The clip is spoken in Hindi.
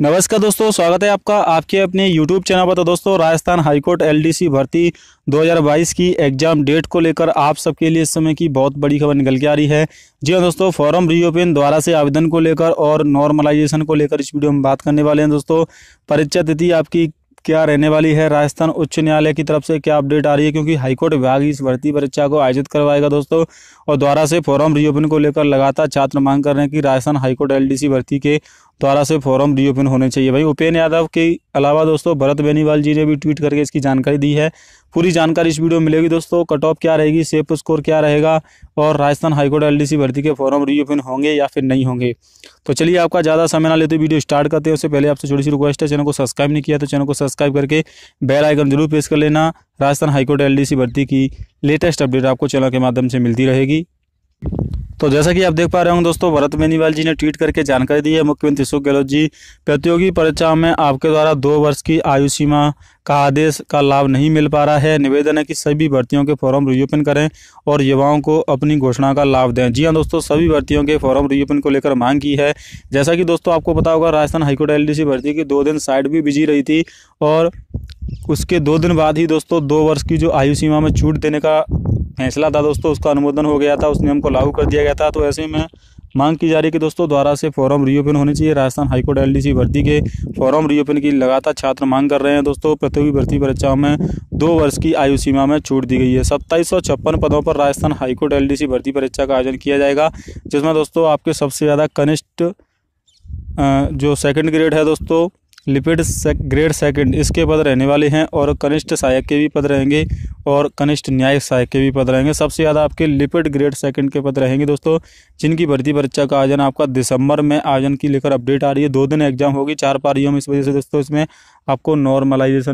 नमस्कार दोस्तों स्वागत है आपका आपके अपने YouTube चैनल पर तो दोस्तों राजस्थान हाईकोर्ट एल सी भर्ती 2022 की एग्जाम डेट को लेकर आप सबके लिए इस समय की बहुत बड़ी खबर निकल के आ रही है जी हाँ दोस्तों फॉरम रीओपन द्वारा से आवेदन को लेकर और नॉर्मलाइजेशन को लेकर इस वीडियो में बात करने वाले हैं दोस्तों परीक्षा तिथि आपकी क्या रहने वाली है राजस्थान उच्च न्यायालय की तरफ से क्या अपडेट आ रही है क्योंकि हाईकोर्ट विभाग इस भर्ती परीक्षा को आयोजित करवाएगा दोस्तों और द्वारा से फॉरम रीओपन को लेकर लगातार छात्र मांग कर रहे हैं कि राजस्थान हाईकोर्ट एलडीसी भर्ती के द्वारा से फॉरम रीओपन होने चाहिए भाई उपेन्द्र यादव के अलावा दोस्तों भरत बेनीवाल जी ने भी ट्वीट करके इसकी जानकारी दी है पूरी जानकारी इस वीडियो में मिलेगी दोस्तों कट ऑफ क्या रहेगी सेफ स्कोर क्या रहेगा और राजस्थान हाईकोर्ट एलडीसी भर्ती के फॉर्म रीओपन होंगे या फिर नहीं होंगे तो चलिए आपका ज़्यादा समय ना लेते वीडियो स्टार्ट करते हैं उससे पहले आपसे छोटी सी रिक्वेस्ट है चैनल को सब्सक्राइब नहीं किया तो चैनल को सब्सक्राइब करके बेल आइकन जरूर प्रेस कर लेना राजस्थान हाईकोर्ट एलडीसी भर्ती की लेटेस्ट अपडेट आपको चैनल के माध्यम से मिलती रहेगी तो जैसा कि आप देख पा रहे होंगे दोस्तों भरत बेनीवाल जी ने ट्वीट करके जानकारी दी है मुख्यमंत्री अशोक गहलोत जी प्रतियोगी परीक्षा में आपके द्वारा दो वर्ष की आयु सीमा का आदेश का लाभ नहीं मिल पा रहा है निवेदन है कि सभी भर्तियों के फॉर्म रिओपन करें और युवाओं को अपनी घोषणा का लाभ दें जी हाँ दोस्तों सभी भर्तियों के फॉर्म रिओपन को लेकर मांग की है जैसा कि दोस्तों आपको पता होगा राजस्थान हाईकोर्ट एल भर्ती की दो दिन साइड भी बिजी रही थी और उसके दो दिन बाद ही दोस्तों दो वर्ष की जो आयु सीमा में छूट देने का फैसला था दोस्तों उसका अनुमोदन हो गया था उस नियम को लागू कर दिया गया था तो ऐसे में मांग की जा रही है कि दोस्तों द्वारा से फॉरम रीओपन होने चाहिए राजस्थान हाईकोर्ट एल डी भर्ती के फॉर्म रीओपन की लगातार छात्र मांग कर रहे हैं दोस्तों प्रतियोगी भर्ती परीक्षाओं में दो वर्ष की आयु सीमा में छूट दी गई है सत्ताईस पदों पर राजस्थान हाईकोर्ट एलडीसी भर्ती परीक्षा का आयोजन किया जाएगा जिसमें दोस्तों आपके सबसे ज़्यादा कनिष्ठ जो सेकेंड ग्रेड है दोस्तों लिपिड सेक, ग्रेड सेकंड इसके पद रहने वाले हैं और कनिष्ठ सहायक के भी पद रहेंगे और कनिष्ठ न्यायिक सहायक के भी पद रहेंगे सबसे ज़्यादा आपके लिपिड ग्रेड सेकंड के पद रहेंगे दोस्तों जिनकी भर्ती परीक्षा का आयोजन आपका दिसंबर में आयोजन की लेकर अपडेट आ रही है दो दिन एग्जाम होगी चार पारियों में इस वजह से दोस्तों इसमें आपको नॉर्मलाइजेशन